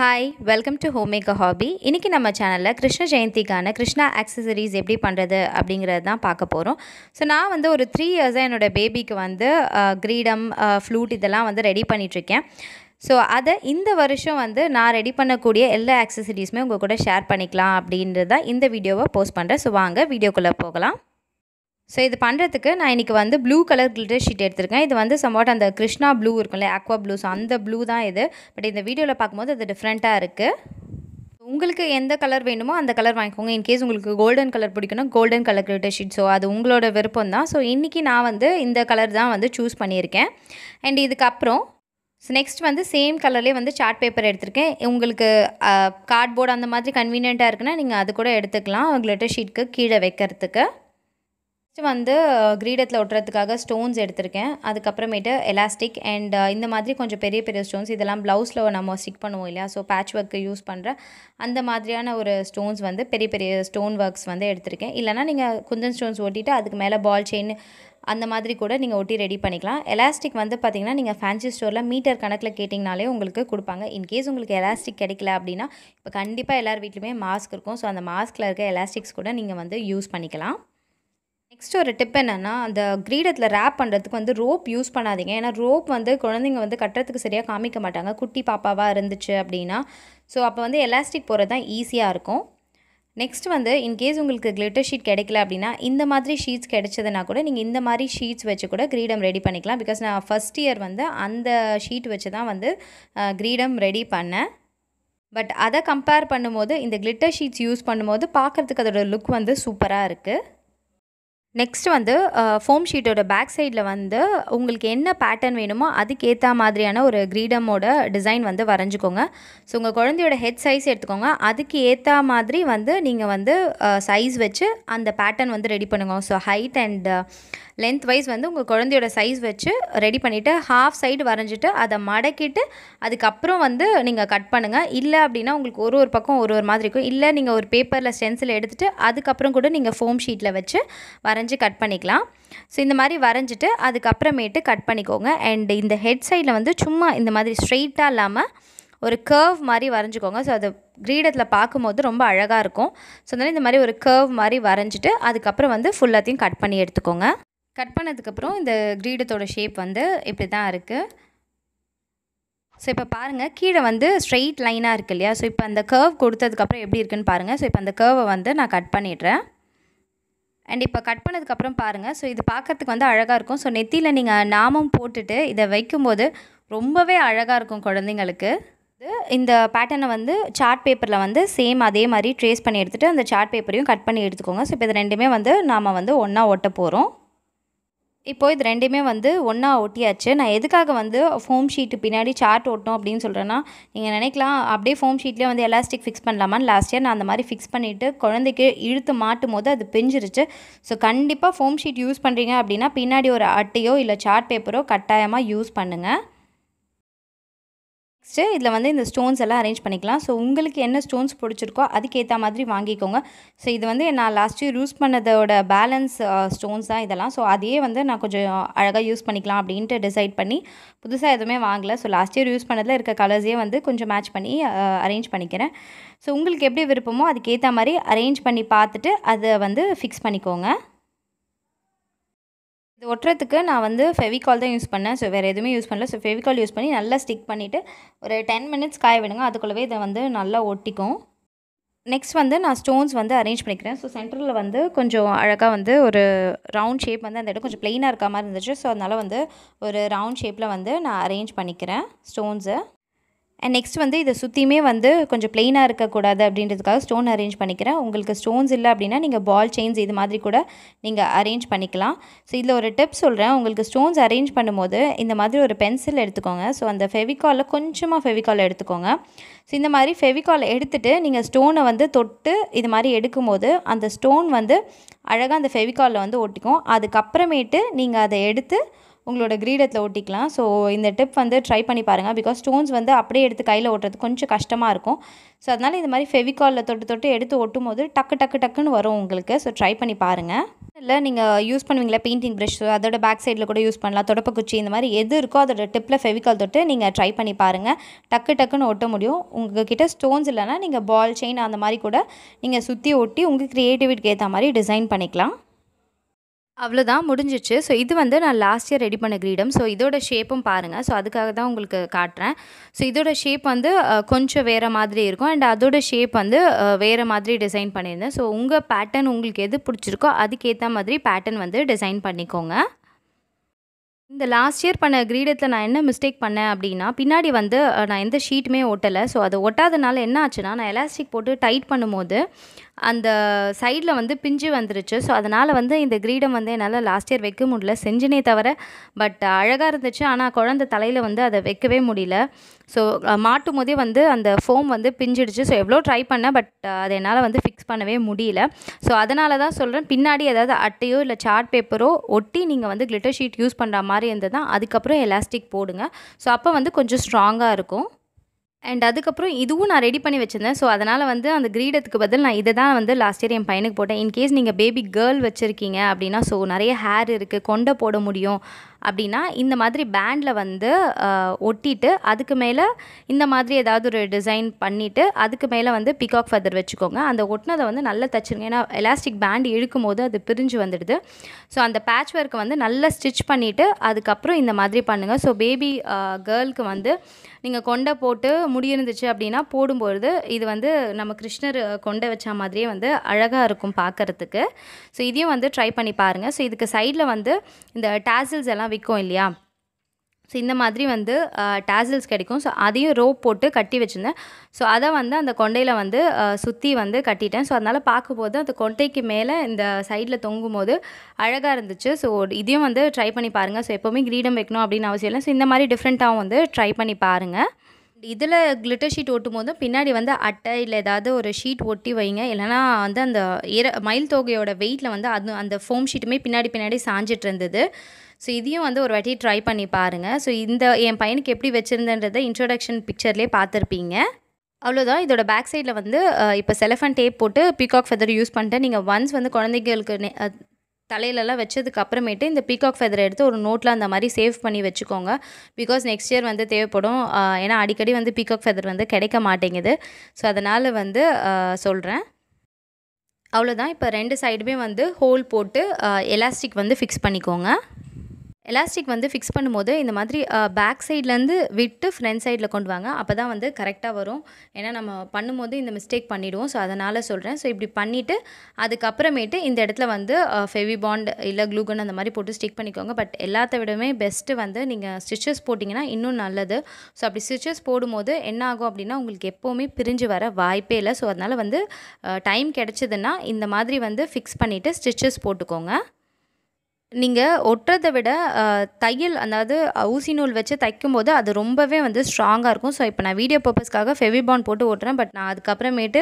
hi welcome to home uh hobby இன்றைக்கி நம்ம சேனலில் கிருஷ்ண ஜெயந்திக்கான கிருஷ்ணா ஆக்சசரிஸ் எப்படி பண்ணுறது அப்படிங்கிறது தான் பார்க்க போகிறோம் ஸோ நான் வந்து ஒரு த்ரீ இயர்ஸாக என்னோடய பேபிக்கு வந்து கிரீடம் ஃப்ளூட் இதெல்லாம் வந்து ரெடி பண்ணிகிட்ருக்கேன் ஸோ அதை இந்த வருஷம் வந்து நான் ரெடி பண்ணக்கூடிய எல்லா ஆக்சசரிஸுமே உங்கள் கூட ஷேர் பண்ணிக்கலாம் அப்படின்றது தான் இந்த வீடியோவை போஸ்ட் பண்ணுறேன் ஸோ வாங்க வீடியோக்குள்ளே போகலாம் ஸோ இது பண்ணுறதுக்கு நான் இன்றைக்கி வந்து ப்ளூ கலர் கிளிட்டர் ஷீட் எடுத்திருக்கேன் இது வந்து சம்பாட் அந்த கிருஷ்ணா ப்ளூ இருக்கும்ல ஆக்வா ப்ளூ ஸோ அந்த ப்ளூ தான் இது பட் இந்த வீடியோவில் பார்க்கும்போது அது டிஃப்ரெண்ட்டாக இருக்குது உங்களுக்கு எந்த கலர் வேணுமோ அந்த கலர் வாங்கிக்கோங்க இன்கேஸ் உங்களுக்கு கோல்டன் கலர் பிடிக்கணும் golden colour glitter sheet so அது உங்களோட விருப்பம் தான் ஸோ இன்றைக்கி நான் வந்து இந்த கலர் தான் வந்து சூஸ் பண்ணியிருக்கேன் அண்ட் இதுக்கப்புறம் ஸோ நெக்ஸ்ட் வந்து சேம் கலர்லேயே வந்து சார்ட் பேப்பர் எடுத்திருக்கேன் உங்களுக்கு கார்ட்போர்டு அந்த மாதிரி கன்வீனியண்ட்டாக இருக்குன்னா நீங்கள் அது கூட எடுத்துக்கலாம் கிளிட்டர் ஷீட்க்கு கீழே வைக்கிறதுக்கு நெக்ஸ்ட் வந்து கிரீடத்தில் ஒட்டுறதுக்காக ஸ்டோன்ஸ் எடுத்திருக்கேன் அதுக்கப்புறமேட்டு எலாஸ்டிக் அண்ட் இந்த மாதிரி கொஞ்சம் பெரிய பெரிய ஸ்டோன்ஸ் இதெல்லாம் ப்ளவுஸில் நம்ம ஸ்டிக் பண்ணுவோம் இல்லையா ஸோ பேட்ச் ஒர்க்கு யூஸ் பண்ணுற அந்த மாதிரியான ஒரு ஸ்டோன்ஸ் வந்து பெரிய பெரிய ஸ்டோன் ஒர்க்ஸ் வந்து எடுத்திருக்கேன் இல்லைனா நீங்கள் குந்தன் ஸ்டோன்ஸ் ஒட்டிட்டு அதுக்கு மேலே பால் செயின் அந்த மாதிரி கூட நீங்கள் ஒட்டி ரெடி பண்ணிக்கலாம் எலாஸ்டிக் வந்து பார்த்திங்கன்னா நீங்கள் ஃபேன்சி ஸ்டோரில் மீட்டர் கணக்கில் கேட்டிங்கனாலே உங்களுக்கு கொடுப்பாங்க இன்கேஸ் உங்களுக்கு எலாஸ்டிக் கிடைக்கல அப்படின்னா இப்போ கண்டிப்பாக எல்லார் வீட்லையுமே மாஸ்க் இருக்கும் ஸோ அந்த மாஸ்கில் இருக்க எலாஸ்டிக்ஸ் கூட நீங்கள் வந்து யூஸ் பண்ணிக்கலாம் நெக்ஸ்ட் ஒரு டிப் என்னென்னா அந்த கிரீடத்தில் ரேப் பண்ணுறதுக்கு வந்து ரோப் யூஸ் பண்ணாதீங்க ஏன்னா ரோப் வந்து குழந்தைங்க வந்து கட்டுறதுக்கு சரியாக காமிக்க மாட்டாங்க குட்டி பாப்பாவாக இருந்துச்சு அப்படின்னா ஸோ அப்போ வந்து எலாஸ்டிக் போகிறது தான் ஈஸியாக இருக்கும் நெக்ஸ்ட் வந்து இன்கேஸ் உங்களுக்கு கிளிட்டர் ஷீட் கிடைக்கல அப்படின்னா இந்த மாதிரி ஷீட்ஸ் கிடைச்சதுன்னா கூட நீங்கள் இந்த மாதிரி ஷீட்ஸ் வச்சு கூட கிரீடம் ரெடி பண்ணிக்கலாம் பிகாஸ் நான் ஃபஸ்ட் இயர் வந்து அந்த ஷீட் வச்சு தான் வந்து கிரீடம் ரெடி பண்ணேன் பட் அதை கம்பேர் பண்ணும்போது இந்த கிளிட்டர் ஷீட்ஸ் யூஸ் பண்ணும்போது பார்க்குறதுக்கு அதோடய லுக் வந்து சூப்பராக இருக்குது நெக்ஸ்ட் வந்து ஃபோம் ஷீட்டோட பேக் சைடில் வந்து உங்களுக்கு என்ன பேட்டர்ன் வேணுமோ அதுக்கேற்ற மாதிரியான ஒரு கிரீடமோட டிசைன் வந்து வரைஞ்சிக்கோங்க ஸோ உங்கள் குழந்தையோட ஹெட் சைஸ் எடுத்துக்கோங்க அதுக்கு ஏற்ற மாதிரி வந்து நீங்கள் வந்து சைஸ் வச்சு அந்த பேட்டர்ன் வந்து ரெடி பண்ணுங்க so height and length wise வந்து உங்கள் குழந்தையோட சைஸ் வச்சு ரெடி பண்ணிவிட்டு ஹாஃப் சைடு வரைஞ்சிட்டு அதை மடக்கிட்டு அதுக்கப்புறம் வந்து நீங்கள் கட் பண்ணுங்கள் இல்லை அப்படின்னா உங்களுக்கு ஒரு ஒரு பக்கம் ஒரு ஒரு மாதிரி இருக்கும் இல்லை நீங்கள் ஒரு பேப்பரில் ஸ்டென்சில் எடுத்துகிட்டு அதுக்கப்புறம் கூட நீங்கள் ஃபோம் ஷீட்டில் வச்சு வர வரைஞ்சி கட் பண்ணிக்கலாம் ஸோ இந்த மாதிரி வரைஞ்சிட்டு அதுக்கப்புறமேட்டு கட் பண்ணிக்கோங்க அண்ட் இந்த ஹெட் சைடில் வந்து சும்மா இந்த மாதிரி ஸ்ட்ரெயிட்டாக இல்லாமல் ஒரு கர்வ் மாதிரி வரைஞ்சிக்கோங்க ஸோ அது கிரீடத்தில் பார்க்கும்போது ரொம்ப அழகாக இருக்கும் ஸோ அதனால் இந்த மாதிரி ஒரு கர்வ் மாதிரி வரைஞ்சிட்டு அதுக்கப்புறம் வந்து ஃபுல்லாத்தையும் கட் பண்ணி எடுத்துக்கோங்க கட் பண்ணதுக்கப்புறம் இந்த கிரீடத்தோட ஷேப் வந்து இப்படி தான் இருக்குது ஸோ இப்போ பாருங்கள் கீழே வந்து ஸ்ட்ரெயிட் லைனாக இருக்கு இல்லையா ஸோ இப்போ அந்த கர்வ் கொடுத்ததுக்கப்புறம் எப்படி இருக்குன்னு பாருங்கள் ஸோ இப்போ அந்த கர்வை வந்து நான் கட் பண்ணிடுறேன் அண்ட் இப்போ கட் பண்ணதுக்கப்புறம் பாருங்கள் ஸோ இது பார்க்குறதுக்கு வந்து அழகாக இருக்கும் ஸோ நெத்தியில் நீங்கள் நாமம் போட்டுட்டு இதை வைக்கும்போது ரொம்பவே அழகாக இருக்கும் குழந்தைங்களுக்கு இந்த பேட்டர்னை வந்து சார்ட் பேப்பரில் வந்து சேம் அதே மாதிரி ட்ரேஸ் பண்ணி எடுத்துகிட்டு அந்த சார்ட் பேப்பரையும் கட் பண்ணி எடுத்துக்கோங்க ஸோ இப்போ இது ரெண்டுமே வந்து நாம் வந்து ஒன்றா ஒட்ட போகிறோம் இப்போது இது ரெண்டுமே வந்து ஒன்றா ஒட்டியாச்சு நான் எதுக்காக வந்து ஃபோம் ஷீட்டு பின்னாடி சார்ட் ஓட்டோம் அப்படின்னு சொல்கிறேன்னா நீங்கள் நினைக்கலாம் அப்படியே ஃபோம் ஷீட்லேயே வந்து எலாஸ்டிக் ஃபிக்ஸ் பண்ணலாமான்னு லாஸ்ட் இயர் நான் அந்த மாதிரி ஃபிக்ஸ் பண்ணிவிட்டு குழந்தைக்கு இழுத்து மாட்டும் போது அது பிஞ்சிருச்சு ஸோ கண்டிப்பாக ஃபோம் ஷீட் யூஸ் பண்ணுறீங்க அப்படின்னா பின்னாடி ஒரு அட்டையோ இல்லை சார்ட் பேப்பரோ கட்டாயமாக யூஸ் பண்ணுங்கள் நெக்ஸ்ட்டு இதில் வந்து இந்த ஸ்டோன்ஸ் எல்லாம் அரேஞ்ச் பண்ணிக்கலாம் ஸோ உங்களுக்கு என்ன ஸ்டோன்ஸ் பிடிச்சிருக்கோ அதுக்கேற்ற மாதிரி வாங்கிக்கோங்க ஸோ இது வந்து நான் லாஸ்ட்டு யூஸ் பண்ணதோட பேலன்ஸ் ஸ்டோன்ஸ் தான் இதெல்லாம் ஸோ அதையே வந்து நான் கொஞ்சம் அழகாக யூஸ் பண்ணிக்கலாம் அப்படின்ட்டு டிசைட் பண்ணி புதுசாக எதுவுமே வாங்கலை ஸோ லாஸ்ட் இயர் யூஸ் பண்ணதில் இருக்க கலர்ஸே வந்து கொஞ்சம் மேட்ச் பண்ணி அரேஞ்ச் பண்ணிக்கிறேன் ஸோ உங்களுக்கு எப்படி விருப்பமோ அதுக்கேற்ற மாதிரி அரேஞ்ச் பண்ணி பார்த்துட்டு அதை வந்து ஃபிக்ஸ் பண்ணிக்கோங்க இது ஒட்டுறதுக்கு நான் வந்து ஃபெவிகால் தான் யூஸ் பண்ணேன் ஸோ வேறு எதுவுமே யூஸ் பண்ணல ஸோ ஃபெவிகால் யூஸ் பண்ணி நல்லா ஸ்டிக் பண்ணிவிட்டு ஒரு டென் மினிட்ஸ் காய விடுங்க அதுக்குள்ளவே இதை வந்து நல்லா ஒட்டிக்கும் நெக்ஸ்ட் வந்து நான் ஸ்டோன்ஸ் வந்து அரேஞ்ச் பண்ணிக்கிறேன் ஸோ சென்டரில் வந்து கொஞ்சம் அழகாக வந்து ஒரு ரவுண்ட் ஷேப் வந்து அந்த இடம் கொஞ்சம் ப்ளெயினாக இருக்க மாதிரி இருந்துச்சு ஸோ அதனால் வந்து ஒரு ரவுண்ட் ஷேப்பில் வந்து நான் அரேஞ்ச் பண்ணிக்கிறேன் ஸ்டோன்ஸை அண்ட் நெக்ஸ்ட் வந்து இதை சுற்றியுமே வந்து கொஞ்சம் பிளெயினாக இருக்கக்கூடாது அப்படின்றதுக்காக ஸ்டோன் அரேஞ்ச் பண்ணிக்கிறேன் உங்களுக்கு ஸ்டோன்ஸ் இல்லை அப்படின்னா நீங்கள் பால் செயின்ஸ் இது மாதிரி கூட நீங்கள் அரேஞ்ச் பண்ணிக்கலாம் ஸோ இதில் ஒரு டிப் சொல்கிறேன் உங்களுக்கு ஸ்டோன்ஸ் அரேஞ்ச் பண்ணும்போது இந்த மாதிரி ஒரு பென்சில் எடுத்துக்கோங்க ஸோ அந்த ஃபெவிகாலில் கொஞ்சமாக ஃபெவிகால் எடுத்துக்கோங்க ஸோ இந்த மாதிரி ஃபெவிகால் எடுத்துகிட்டு நீங்கள் ஸ்டோனை வந்து தொட்டு இது மாதிரி எடுக்கும்போது அந்த ஸ்டோன் வந்து அழகாக அந்த ஃபெவிகாலில் வந்து ஒட்டிக்கும் அதுக்கப்புறமேட்டு நீங்கள் அதை எடுத்து உங்களோட கிரீடத்தில் ஒட்டிக்கலாம் ஸோ இந்த டிப் வந்து ட்ரை பண்ணி பாருங்கள் பிகாஸ் ஸ்டோன்ஸ் வந்து அப்படியே எடுத்து கையில் ஓட்டுறது கொஞ்சம் கஷ்டமாக இருக்கும் ஸோ அதனால் இந்த மாதிரி ஃபெவிகாலில் தொட்டு தொட்டு எடுத்து ஒட்டும் போது டக்கு டக்கு டக்குன்னு வரும் உங்களுக்கு ஸோ ட்ரை பண்ணி பாருங்கள் இல்லை நீங்கள் யூஸ் பண்ணுவீங்களா பெயிண்டிங் ப்ரஷ் அதோட பேக் சைடில் கூட யூஸ் பண்ணலாம் தொடப்பக்குச்சி இந்த மாதிரி எது இருக்கோ அதோட டிப்பில் ஃபெவிகால் தொட்டு நீங்கள் ட்ரை பண்ணி பாருங்கள் டக்கு டக்குன்னு ஒட்ட முடியும் உங்கள் கிட்டே ஸ்டோன்ஸ் இல்லைனா நீங்கள் பால் செயின் அந்த மாதிரி கூட நீங்கள் சுற்றி ஒட்டி உங்கள் க்ரியேட்டிவிட்டிக்கு ஏற்ற மாதிரி டிசைன் பண்ணிக்கலாம் அவ்வளோதான் முடிஞ்சிச்சு ஸோ இது வந்து நான் லாஸ்ட் இயர் ரெடி பண்ண கிரீடம் ஸோ இதோட ஷேப்பும் பாருங்கள் ஸோ அதுக்காக தான் உங்களுக்கு காட்டுறேன் ஸோ இதோட ஷேப் வந்து கொஞ்சம் வேறு மாதிரி இருக்கும் அண்ட் அதோட ஷேப் வந்து வேறு மாதிரி டிசைன் பண்ணியிருந்தேன் ஸோ உங்கள் பேட்டர்ன் உங்களுக்கு எது பிடிச்சிருக்கோ அதுக்கேற்ற மாதிரி பேட்டர்ன் வந்து டிசைன் பண்ணிக்கோங்க இந்த லாஸ்ட் இயர் பண்ண கிரீடத்தில் நான் என்ன மிஸ்டேக் பண்ணேன் அப்படின்னா பின்னாடி வந்து நான் எந்த ஷீட்டுமே ஒட்டலை ஸோ அது ஒட்டாதனால என்ன ஆச்சுன்னா நான் எலாஸ்டிக் போட்டு டைட் பண்ணும்போது அந்த சைடில் வந்து பிஞ்சு வந்துருச்சு ஸோ அதனால் வந்து இந்த கிரீடம் வந்து என்னால் லாஸ்ட் இயர் வைக்க முடியல செஞ்சினே தவிர பட் அழகாக இருந்துச்சு ஆனால் குழந்த தலையில் வந்து அதை வைக்கவே முடியல ஸோ மாட்டும் போதே வந்து அந்த ஃபோம் வந்து பிஞ்சிடுச்சு ஸோ எவ்வளோ ட்ரை பண்ணேன் பட் அதை என்னால் வந்து ஃபிக்ஸ் பண்ணவே முடியல ஸோ அதனால தான் சொல்கிறேன் பின்னாடி ஏதாவது அட்டையோ இல்லை சார்ட் பேப்பரோ ஒட்டி நீங்கள் வந்து கிளிட்டர் ஷீட் யூஸ் பண்ணுற மாதிரி மாதிரி தான் அதுக்கப்புறம் எலாஸ்டிக் போடுங்க ஸோ அப்போ வந்து கொஞ்சம் ஸ்ட்ராங்காக இருக்கும் அண்ட் அதுக்கப்புறம் இதுவும் நான் ரெடி பண்ணி வச்சுருந்தேன் ஸோ அதனால் வந்து அந்த கிரீடத்துக்கு பதில் நான் இதை தான் வந்து லாஸ்ட் இயர் என் பையனுக்கு போட்டேன் இன்கேஸ் நீங்கள் பேபி கேர்ள் வச்சுருக்கீங்க அப்படின்னா ஸோ நிறைய ஹேர் இருக்குது கொண்டை போட முடியும் அப்படின்னா இந்த மாதிரி பேண்டில் வந்து ஒட்டிட்டு அதுக்கு மேலே இந்த மாதிரி ஏதாவது ஒரு டிசைன் பண்ணிவிட்டு அதுக்கு மேலே வந்து பிகாக் ஃபர்தர் வச்சுக்கோங்க அந்த ஒட்டினதை வந்து நல்லா தச்சுருங்க ஏன்னா எலாஸ்டிக் பேண்ட் இழுக்கும் போது அது பிரிஞ்சு வந்துடுது ஸோ அந்த பேட்ச் ஒர்க்கை வந்து நல்லா ஸ்டிச் பண்ணிவிட்டு அதுக்கப்புறம் இந்த மாதிரி பண்ணுங்கள் ஸோ பேபி கேர்ளுக்கு வந்து நீங்கள் கொண்டை போட்டு முடியிருந்துச்சு அப்படின்னா போடும்பொழுது இது வந்து நம்ம கிருஷ்ணர் கொண்டை வச்ச மாதிரியே வந்து அழகாக இருக்கும் பார்க்குறதுக்கு ஸோ இதையும் வந்து ட்ரை பண்ணி பாருங்கள் ஸோ இதுக்கு சைடில் வந்து இந்த டேசில்ஸ் எல்லாம் விற்கும் இல்லையா ஸோ இந்த மாதிரி வந்து டேசில்ஸ் கிடைக்கும் ஸோ அதையும் ரோப் போட்டு கட்டி வச்சுருந்தேன் ஸோ அதை வந்து அந்த கொண்டையில் வந்து சுற்றி வந்து கட்டிட்டேன் ஸோ அதனால் பார்க்கும்போது அந்த கொண்டைக்கு மேலே இந்த சைடில் தொங்கும் போது அழகாக இருந்துச்சு ஸோ இதையும் வந்து ட்ரை பண்ணி பாருங்கள் ஸோ எப்போவுமே கிரீடம் வைக்கணும் அப்படின்னு அவசியம் இல்லை ஸோ இந்த மாதிரி டிஃப்ரெண்ட்டாகவும் வந்து ட்ரை பண்ணி பாருங்கள் இதில் கிளிட்டர் ஷீட் ஒட்டும் போதும் பின்னாடி வந்து அட்டை இல்லை ஏதாவது ஒரு ஷீட் ஒட்டி வைங்க இல்லைனா வந்து அந்த இர மயில் தொகையோட வெயிட்டில் வந்து அது அந்த ஃபோம் ஷீட்டுமே பின்னாடி பின்னாடி சாஞ்சிட்டு இருந்தது ஸோ இதையும் வந்து ஒரு வாட்டி ட்ரை பண்ணி பாருங்கள் ஸோ இந்த என் பையனுக்கு எப்படி வச்சுருந்தன்றதை இன்ட்ரோடக்ஷன் பிக்சர்லேயே பார்த்துருப்பீங்க அவ்வளோதான் இதோட பேக் சைடில் வந்து இப்போ செலஃபன் டேப் போட்டு பீகாக் ஃபெதர் யூஸ் பண்ணிட்டு நீங்கள் ஒன்ஸ் வந்து குழந்தைகளுக்கு தலையிலலாம் வச்சதுக்கு அப்புறமேட்டு இந்த பீகாக் ஃபெதரை எடுத்து ஒரு நோட்டில் அந்த மாதிரி சேவ் பண்ணி வச்சுக்கோங்க பிகாஸ் நெக்ஸ்ட் இயர் வந்து தேவைப்படும் ஏன்னா அடிக்கடி வந்து பீகாக் ஃபெதர் வந்து கிடைக்க மாட்டேங்குது ஸோ அதனால் வந்து சொல்கிறேன் அவ்வளோதான் இப்போ ரெண்டு சைடுமே வந்து ஹோல் போட்டு எலாஸ்டிக் வந்து ஃபிக்ஸ் பண்ணிக்கோங்க எலாஸ்டிக் வந்து ஃபிக்ஸ் பண்ணும்போது இந்த மாதிரி பேக் சைட்லேருந்து விட்டு ஃப்ரண்ட் சைடில் கொண்டு வாங்க அப்போ தான் வந்து கரெக்டாக வரும் ஏன்னா நம்ம பண்ணும்போது இந்த மிஸ்டேக் பண்ணிவிடுவோம் ஸோ அதனால் சொல்கிறேன் ஸோ இப்படி பண்ணிவிட்டு அதுக்கப்புறமேட்டு இந்த இடத்துல வந்து ஃபெவி பாண்ட் இல்லை க்ளூகன் அந்த மாதிரி போட்டு ஸ்டிக் பண்ணிக்கோங்க பட் எல்லாத்த விடமே பெஸ்ட்டு வந்து நீங்கள் ஸ்டிச்சஸ் போட்டிங்கன்னா இன்னும் நல்லது ஸோ அப்படி ஸ்டிச்சஸ் போடும்போது என்ன ஆகும் அப்படின்னா உங்களுக்கு எப்போவுமே பிரிஞ்சு வர வாய்ப்பே இல்லை ஸோ அதனால் வந்து டைம் கிடச்சிதுன்னா இந்த மாதிரி வந்து ஃபிக்ஸ் பண்ணிவிட்டு ஸ்டிச்சஸ் போட்டுக்கோங்க நீங்கள் ஒட்டுறதை விட தையல் அதாவது ஊசி நூல் வச்சு தைக்கும் போது அது ரொம்பவே வந்து ஸ்ட்ராங்காக இருக்கும் ஸோ இப்போ நான் வீடியோ பர்பஸ்க்காக ஃபெவிபான் போட்டு ஓட்டுறேன் பட் நான் அதுக்கப்புறமேட்டு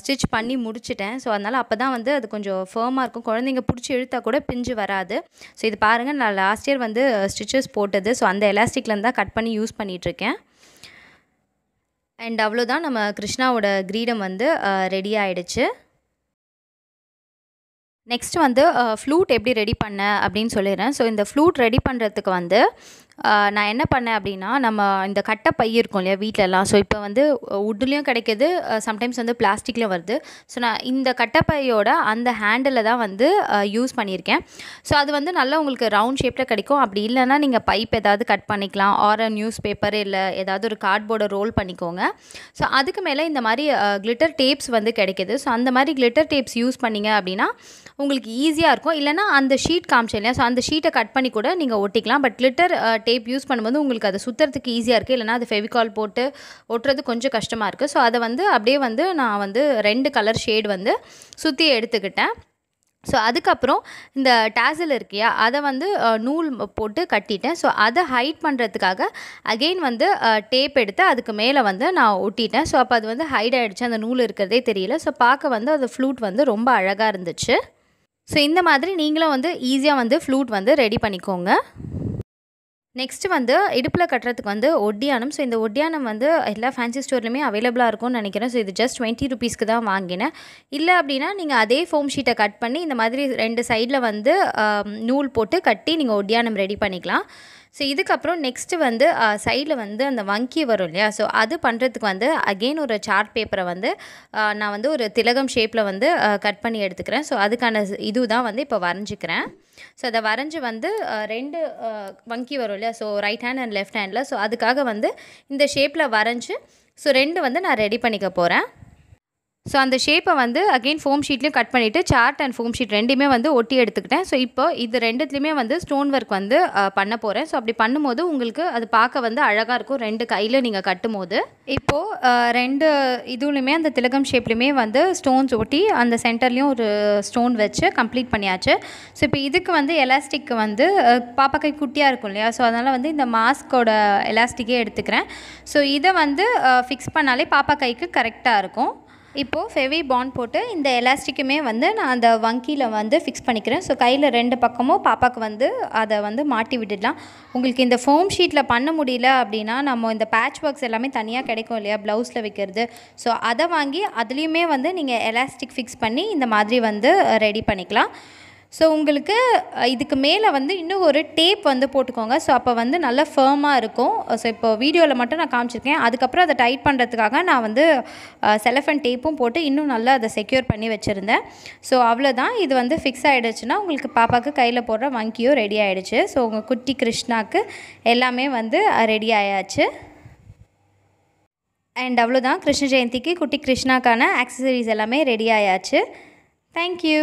ஸ்டிச் பண்ணி முடிச்சிட்டேன் ஸோ அதனால் அப்போ தான் வந்து அது கொஞ்சம் ஃபேமாக இருக்கும் குழந்தைங்க பிடிச்சி இழுத்தா கூட பிஞ்சு வராது ஸோ இது பாருங்கள் நான் லாஸ்ட் இயர் வந்து ஸ்டிச்சஸ் போட்டது ஸோ அந்த எலாஸ்டிக்லேருந்து தான் கட் பண்ணி யூஸ் பண்ணிகிட்ருக்கேன் அண்ட் அவ்வளோதான் நம்ம கிருஷ்ணாவோட கிரீடம் வந்து ரெடி ஆகிடுச்சு நெக்ஸ்ட் வந்து ஃப்ளூட் எப்படி ரெடி பண்ண அப்படின்னு சொல்லிடுறேன் ஸோ இந்த ஃப்ளூட் ரெடி பண்ணுறதுக்கு வந்து நான் என்ன பண்ணேன் அப்படின்னா நம்ம இந்த கட்டை பை இருக்கும் இல்லையா வீட்டிலலாம் ஸோ இப்போ வந்து உட்லேயும் கிடைக்கிது சம்டைம்ஸ் வந்து பிளாஸ்டிக்கில் வருது ஸோ நான் இந்த கட்டைப்பையோட அந்த ஹேண்டில் தான் வந்து யூஸ் பண்ணியிருக்கேன் ஸோ அது வந்து நல்லா உங்களுக்கு ரவுண்ட் ஷேப்பில் கிடைக்கும் அப்படி இல்லைன்னா நீங்கள் பைப் ஏதாவது கட் பண்ணிக்கலாம் ஆர் நியூஸ் பேப்பர் இல்லை ஏதாவது ஒரு கார்ட்போர்டை ரோல் பண்ணிக்கோங்க ஸோ அதுக்கு மேலே இந்த மாதிரி கிளிட்டர் டேப்ஸ் வந்து கிடைக்கிது ஸோ அந்த மாதிரி கிளிட்டர் டேப்ஸ் யூஸ் பண்ணிங்க அப்படின்னா உங்களுக்கு ஈஸியாக இருக்கும் இல்லைனா அந்த ஷீட் காமிச்சேன் இல்லையா ஸோ அந்த ஷீட்டை கட் பண்ணி கூட நீங்கள் ஒட்டிக்கலாம் பட் கிளிட்டர் டேப் யூஸ் பண்ணும்போது உங்களுக்கு அதை சுற்றுறதுக்கு ஈஸியாக இருக்குது இல்லைனா அது ஃபெவிகால் போட்டு ஒட்டுறது கொஞ்சம் கஷ்டமாக இருக்குது ஸோ அதை வந்து அப்படியே வந்து நான் வந்து ரெண்டு கலர் ஷேட் வந்து சுற்றி எடுத்துக்கிட்டேன் ஸோ அதுக்கப்புறம் இந்த டேசில் இருக்கியா அதை வந்து நூல் போட்டு கட்டிட்டேன் ஸோ அதை ஹைட் பண்ணுறதுக்காக அகெயின் வந்து டேப் எடுத்து அதுக்கு மேலே வந்து நான் ஒட்டிட்டேன் ஸோ அப்போ அது வந்து ஹைட் ஆகிடுச்சு அந்த நூல் இருக்கிறதே தெரியல ஸோ பார்க்க வந்து அந்த ஃப்ளூட் வந்து ரொம்ப அழகாக இருந்துச்சு ஸோ இந்த மாதிரி நீங்களும் வந்து ஈஸியாக வந்து ஃப்ளூட் வந்து ரெடி பண்ணிக்கோங்க நெக்ஸ்ட்டு வந்து இடுப்பில் கட்டுறதுக்கு வந்து ஒட்டியானம் ஸோ இந்த ஒட்டியானம் வந்து எல்லா ஃபேன்சி ஸ்டோர்லையுமே அவைலபிளாக இருக்கும்னு நினைக்கிறேன் ஸோ இது ஜஸ்ட் டுவெண்ட்டி ருபீஸ்க்கு தான் வாங்கினேன் இல்லை அப்படின்னா நீங்கள் அதே ஃபோம் ஷீட்டை கட் பண்ணி இந்த மாதிரி ரெண்டு சைடில் வந்து நூல் போட்டு கட்டி நீங்கள் ஒட்டியானம் ரெடி பண்ணிக்கலாம் ஸோ இதுக்கப்புறம் நெக்ஸ்ட்டு வந்து சைடில் வந்து அந்த வங்கி வரும் இல்லையா ஸோ அது பண்ணுறதுக்கு வந்து அகெயின் ஒரு சார்ட் பேப்பரை வந்து நான் வந்து ஒரு திலகம் ஷேப்பில் வந்து கட் பண்ணி எடுத்துக்கிறேன் ஸோ அதுக்கான இது தான் வந்து இப்போ வரைஞ்சிக்கிறேன் ஸோ அதை வரைஞ்சி வந்து ரெண்டு வங்கி வரும் இல்லையா so right hand and left ஹேண்டில் ஸோ அதுக்காக வந்து இந்த ஷேப்பில் வரைஞ்சி ஸோ ரெண்டு வந்து நான் ரெடி பண்ணிக்க போகிறேன் ஸோ அந்த ஷேப்பை வந்து அகெயின் ஃபோம் ஷீட்லேயும் கட் பண்ணிவிட்டு சார்ட் அண்ட் ஃபோம் ஷீட் ரெண்டுமே வந்து ஒட்டி எடுத்துக்கிட்டேன் ஸோ இப்போ இது ரெண்டுத்துலையுமே வந்து ஸ்டோன் ஒர்க் வந்து பண்ண போகிறேன் ஸோ அப்படி பண்ணும்போது உங்களுக்கு அது பார்க்க வந்து அழகாக இருக்கும் ரெண்டு கையில் நீங்கள் கட்டும் போது இப்போது ரெண்டு இதுலையுமே அந்த திலகம் ஷேப்லையுமே வந்து ஸ்டோன்ஸ் ஒட்டி அந்த சென்டர்லேயும் ஒரு ஸ்டோன் வச்சு கம்ப்ளீட் பண்ணியாச்சு ஸோ இப்போ இதுக்கு வந்து எலாஸ்டிக் வந்து பாப்பா கை குட்டியாக இருக்கும் இல்லையா ஸோ அதனால் வந்து இந்த மாஸ்கோட எலாஸ்டிக்கே எடுத்துக்கிறேன் ஸோ இதை வந்து ஃபிக்ஸ் பண்ணாலே பாப்பா கைக்கு கரெக்டாக இருக்கும் இப்போது ஃபெவி பாண்ட் போட்டு இந்த எலாஸ்டிக்குமே வந்து நான் அந்த வங்கியில் வந்து ஃபிக்ஸ் பண்ணிக்கிறேன் ஸோ கையில் ரெண்டு பக்கமும் பாப்பாவுக்கு வந்து அதை வந்து மாட்டி விட்டுடலாம் உங்களுக்கு இந்த ஃபோம் ஷீட்டில் பண்ண முடியல அப்படின்னா நம்ம இந்த பேட்ச் ஒர்க்ஸ் எல்லாமே தனியாக கிடைக்கும் இல்லையா ப்ளவுஸில் வைக்கிறது ஸோ அதை வாங்கி அதுலேயுமே வந்து நீங்கள் எலாஸ்டிக் ஃபிக்ஸ் பண்ணி இந்த மாதிரி வந்து ரெடி பண்ணிக்கலாம் ஸோ உங்களுக்கு இதுக்கு மேலே வந்து இன்னும் ஒரு டேப் வந்து போட்டுக்கோங்க ஸோ அப்போ வந்து நல்லா ஃபேர்மாக இருக்கும் ஸோ இப்போ வீடியோவில் மட்டும் நான் காமிச்சிருக்கேன் அதுக்கப்புறம் அதை டைட் பண்ணுறதுக்காக நான் வந்து செலஃபன் டேப்பும் போட்டு இன்னும் நல்லா அதை செக்யூர் பண்ணி வச்சுருந்தேன் ஸோ அவ்வளோதான் இது வந்து ஃபிக்ஸ் ஆகிடுச்சுன்னா உங்களுக்கு பாப்பாவுக்கு கையில் போடுற வங்கியும் ரெடி ஆகிடுச்சு ஸோ உங்கள் குட்டி கிருஷ்ணாவுக்கு எல்லாமே வந்து ரெடி ஆயாச்சு அண்ட் அவ்வளோதான் கிருஷ்ண ஜெயந்திக்கு குட்டி கிருஷ்ணாக்கான ஆக்சசரிஸ் எல்லாமே ரெடி ஆயாச்சு தேங்க்யூ